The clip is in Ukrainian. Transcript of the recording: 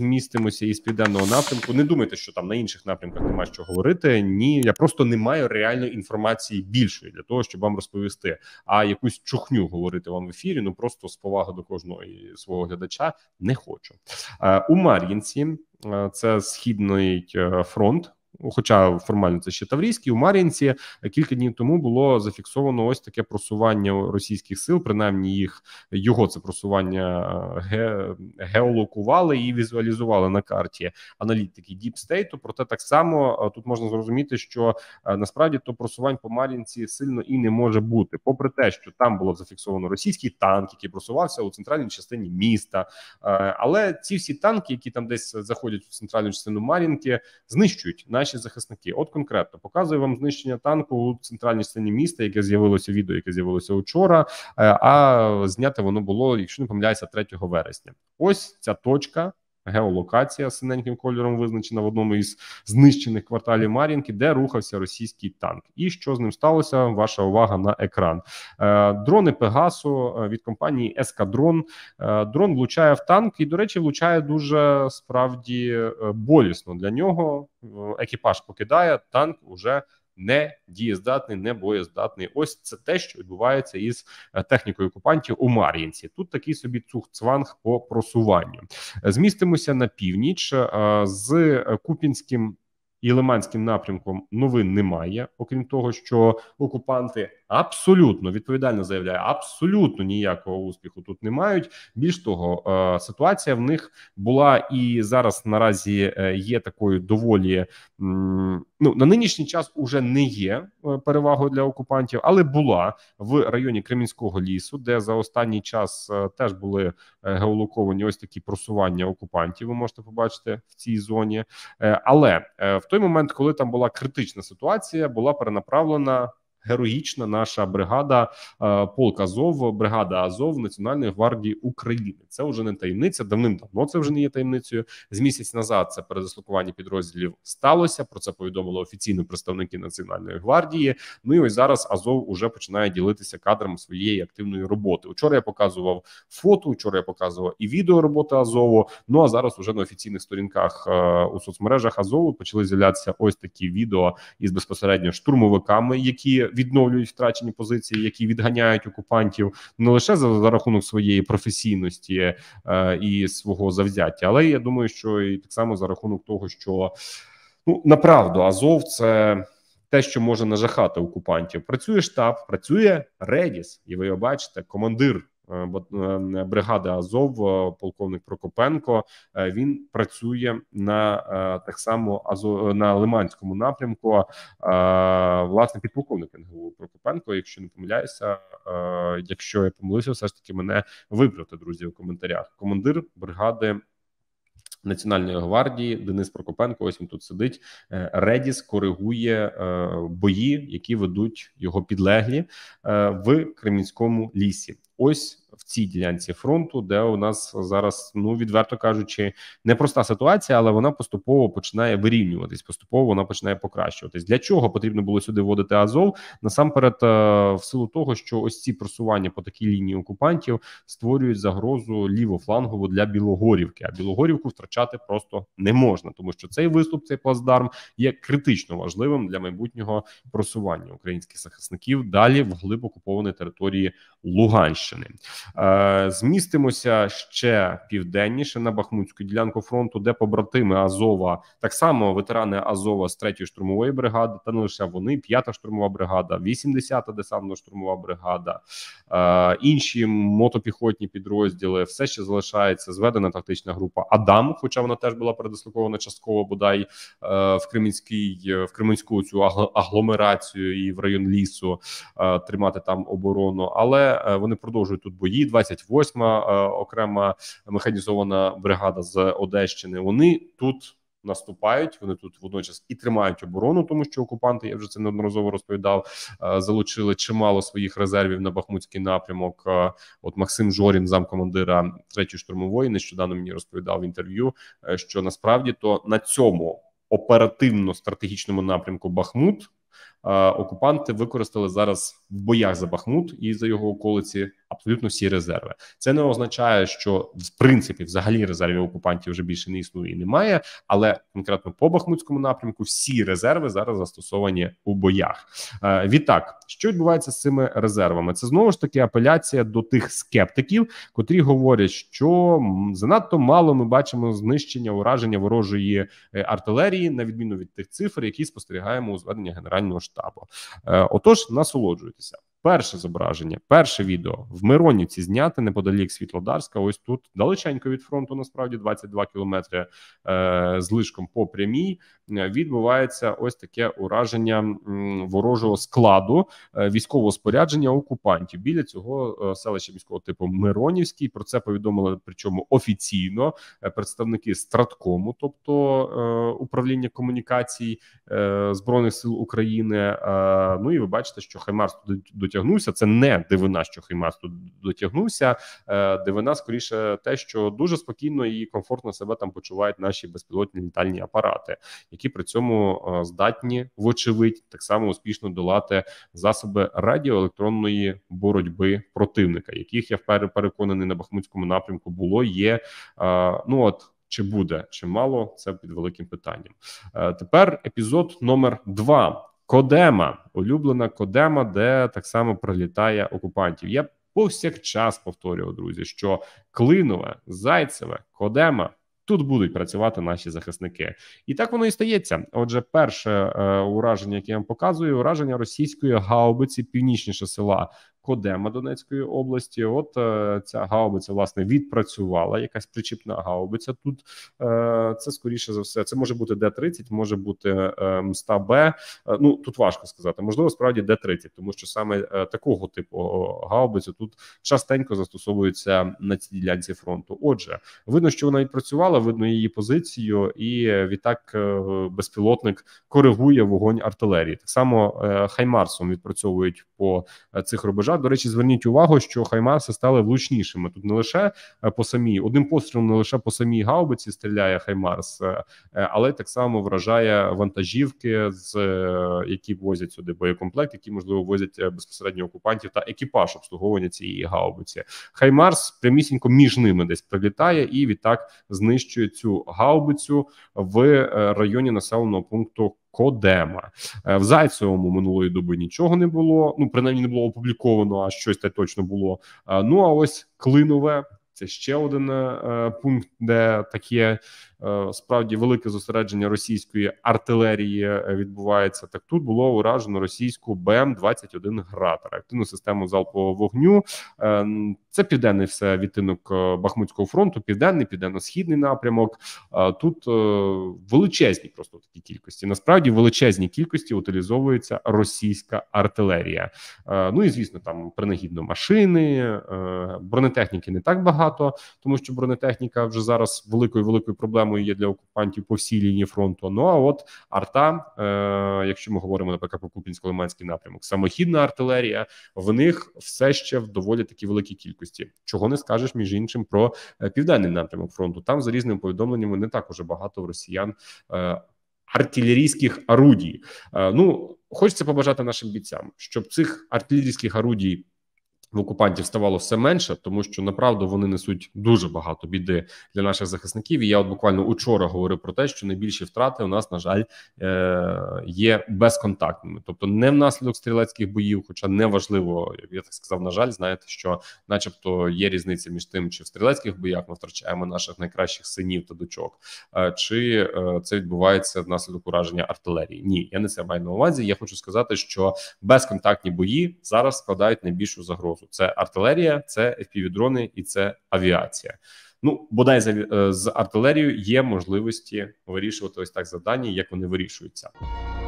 змістимося із південного напрямку. Не думайте, що там на інших напрямках нема що говорити. Ні, я просто не маю реальної інформації більшої для того, щоб вам розповісти. А якусь чухню говорити вам в ефірі. Ну просто з поваги до кожного свого глядача не хочу. Е, у Мар'їнці е, це східний е, фронт хоча формально це ще Таврійські у Мар'їнці е, кілька днів тому було зафіксовано ось таке просування російських сил, принаймні їх його це просування е, ге, геолокували і візуалізували на карті аналітики Діпстейту. Проте так само е, тут можна зрозуміти, що насправді то просувань по Мар'їнці сильно і не може бути, попри те, що там було зафіксовано російський танк, який просувався у центральній частині міста. Але ці всі танки, які там десь заходять у центральну частину Мар'їнки, знищують наші наші захисники. От конкретно показую вам знищення танку у центральній сцені міста, яке з'явилося відео, яке з'явилося вчора. Е, а зняте воно було, якщо не помиляюся, 3 вересня. Ось ця точка геолокація синеньким кольором визначена в одному із знищених кварталів Мар'їнки, де рухався російський танк. І що з ним сталося? Ваша увага на екран. Е, дрони Пегасу е, від компанії Ескадрон. Е, дрон влучає в танк і, до речі, влучає дуже справді болісно для нього. Екіпаж покидає танк уже не дієздатний, не боєздатний. Ось це те, що відбувається із е, технікою окупантів у Мар'їнці. Тут такий собі цухцванг по просуванню. Змістимося на північ е, з Купінським. І Лиманським напрямком новин немає, окрім того, що окупанти абсолютно відповідально заявляю, абсолютно ніякого успіху тут не мають. Більш того, е, ситуація в них була і зараз наразі є такою доволі. М ну на нинішній час уже не є е, перевагою для окупантів, але була в районі Кремінського лісу, де за останній час е, теж були е, геолоковані ось такі просування окупантів. Ви можете побачити в цій зоні. Але в той момент, коли там була критична ситуація, була перенаправлена героїчна наша бригада е, полк Азов, бригада Азов Національної гвардії України. Це вже не таємниця. Давним-давно це вже не є таємницею. З місяць назад це перезаслокування підрозділів сталося. Про це повідомили офіційно представники Національної гвардії. Ну і ось зараз Азов уже починає ділитися кадрами своєї активної роботи. Учора я показував фото. Вчора я показував і відео роботи Азову. Ну а зараз уже на офіційних сторінках е, у соцмережах Азову почали з'являтися ось такі відео із безпосередньо штурмовиками, які відновлюють втрачені позиції, які відганяють окупантів не лише за, за рахунок своєї професійності е, і свого завзяття, але я думаю, що і так само за рахунок того, що ну направду Азов це. Те, що може нажахати окупантів, працює штаб, працює Редіс, і ви його бачите, командир Е, е, бригади Азов, е, полковник Прокопенко. Він працює на так само Азов на Лиманському напрямку. Власне, підполковник НГУ Прокопенко. Якщо не помиляюся, якщо я помилився, все ж таки мене виправте, друзі, у коментарях. Командир бригади. Національної гвардії Денис Прокопенко, ось він тут сидить. Редіс коригує бої, які ведуть його підлеглі в Кремінському лісі ось в цій ділянці фронту, де у нас зараз, ну відверто кажучи, непроста ситуація, але вона поступово починає вирівнюватись. Поступово вона починає покращуватись. Для чого потрібно було сюди вводити Азов? Насамперед, е, в силу того, що ось ці просування по такій лінії окупантів створюють загрозу лівофлангову для Білогорівки. А Білогорівку втрачати просто не можна, тому що цей виступ, цей плацдарм є критично важливим для майбутнього просування українських захисників далі в глиб окупованої території Луганщини. Харківщини. Е, змістимося ще південніше на Бахмутську ділянку фронту, де побратими Азова, так само ветерани Азова з 3-ї штурмової бригади, та не лише вони, 5-та штурмова бригада, 80-та десантно-штурмова бригада, е, інші мотопіхотні підрозділи. Все ще залишається зведена тактична група Адам, хоча вона теж була передислокована частково бодай е, в Кремінській в Кременську цю агломерацію і в район лісу тримати там оборону, але вони продовжують продовжують тут бої. 28-ма е, окрема механізована бригада з Одещини. Вони тут. Наступають, вони тут водночас і тримають оборону, тому що окупанти, я вже це неодноразово розповідав, е, залучили чимало своїх резервів на Бахмутський напрямок. Е, от Максим Жорін, замкомандира 3-ї штурмової, нещодавно мені розповідав в інтерв'ю, що насправді то на цьому оперативно-стратегічному напрямку Бахмут Е, окупанти використали зараз в боях за Бахмут і за його околиці абсолютно всі резерви. Це не означає, що в принципі взагалі резервів окупантів вже більше не існує і немає, але конкретно по бахмутському напрямку всі резерви зараз застосовані у боях. Е, відтак, що відбувається з цими резервами, це знову ж таки апеляція до тих скептиків, котрі говорять, що занадто мало ми бачимо знищення ураження ворожої е, артилерії, на відміну від тих цифр, які спостерігаємо у зведенні генерального штабу. Е, отож, насолоджуйтеся. Перше зображення, перше відео в Миронівці зняти неподалік Світлодарська. Ось тут далеченько від фронту, насправді 22 кілометри е, з лишком по прямій. Е, відбувається ось таке ураження ворожого складу е, військового спорядження окупантів біля цього е, селища міського типу Миронівський. Про це повідомили причому офіційно представники страткому, тобто е, управління комунікацій е, збройних сил України. Е, ну і ви бачите, що Хаймарс туди до дотягнувся. Це не дивина, що Хеймас тут дотягнувся. Е, дивина скоріше те, що дуже спокійно і комфортно себе там почувають наші безпілотні літальні апарати, які при цьому е, здатні, вочевидь, так само успішно долати засоби радіоелектронної боротьби противника, яких я переконаний на бахмутському напрямку було. Є е, ну от. Чи буде чи мало це під великим питанням? Тепер епізод номер два. Кодема, улюблена Кодема, де так само прилітає окупантів. Я повсякчас повторював, друзі, що Клинове, Зайцеве, Кодема. Тут будуть працювати наші захисники, і так воно і стається. Отже, перше е, ураження, яке я вам показую, ураження російської гаубиці північніше села Кодема Донецької області. От е, ця гаубиця власне відпрацювала. Якась причіпна гаубиця. Тут е, це скоріше за все. Це може бути Д-30, може бути е, МСТА-Б. Ну тут важко сказати. Можливо, справді Д-30, тому що саме такого типу гаубиця тут частенько застосовується на цій ділянці фронту. Отже, видно, що вона відпрацювала, видно її позицію, і відтак безпілотник коригує вогонь артилерії. Так само Хаймарсом відпрацьовують по цих рубежах держав. До речі, зверніть увагу, що Хаймарси стали влучнішими. Тут не лише е, по самій одним пострілом, не лише по самій гаубиці стріляє Хаймарс, е, е, але так само вражає вантажівки, з які возять сюди боєкомплект, які можливо возять безпосередньо окупантів та екіпаж обслуговування цієї гаубиці. Хаймарс прямісінько між ними десь прилітає і відтак знищує цю гаубицю в районі населеного пункту. Кодема е, в Зайцевому минулої доби нічого не було. Ну принаймні не було опубліковано, а щось те точно було. Е, ну а ось Клинове. Це ще один е, пункт, де таке справді велике зосередження російської артилерії відбувається. Так тут було уражено російську БМ 21 град реактивну систему залпового вогню. Це південний все відтинок е, Бахмутського фронту, південний, південно-східний напрямок. Тут е, величезні просто такі кількості. Насправді величезні кількості утилізовується російська артилерія. Е, ну і звісно, там принагідно машини, бронетехніки не так багато, тому що бронетехніка вже зараз великою великою проблемою є для окупантів по всій лінії фронту. Ну а от арта, якщо ми говоримо наприклад, про купінсько лиманський напрямок, самохідна артилерія. В них все ще в доволі такі великій кількості кількості, чого не скажеш між іншим про е, південний напрямок фронту. Там за різними повідомленнями не так уже багато росіян. Е, артилерійських орудій. Е, ну, хочеться побажати нашим бійцям, щоб цих артилерійських орудій в окупантів ставало все менше, тому що направду вони несуть дуже багато біди для наших захисників. І я от буквально учора говорив про те, що найбільші втрати у нас на жаль е, є безконтактними, тобто не внаслідок стрілецьких боїв, хоча не важливо я так сказав, на жаль, знаєте, що, начебто, є різниця між тим, чи в стрілецьких боях ми втрачаємо наших найкращих синів та дочок, е, чи е, це відбувається внаслідок ураження артилерії. Ні, я не це маю на увазі. Я хочу сказати, що безконтактні бої зараз складають найбільшу загрозу фронту: це артилерія, це FPV-дрони і це авіація. Ну бодай з, е, з артилерією є можливості вирішувати ось так завдання, як вони вирішуються.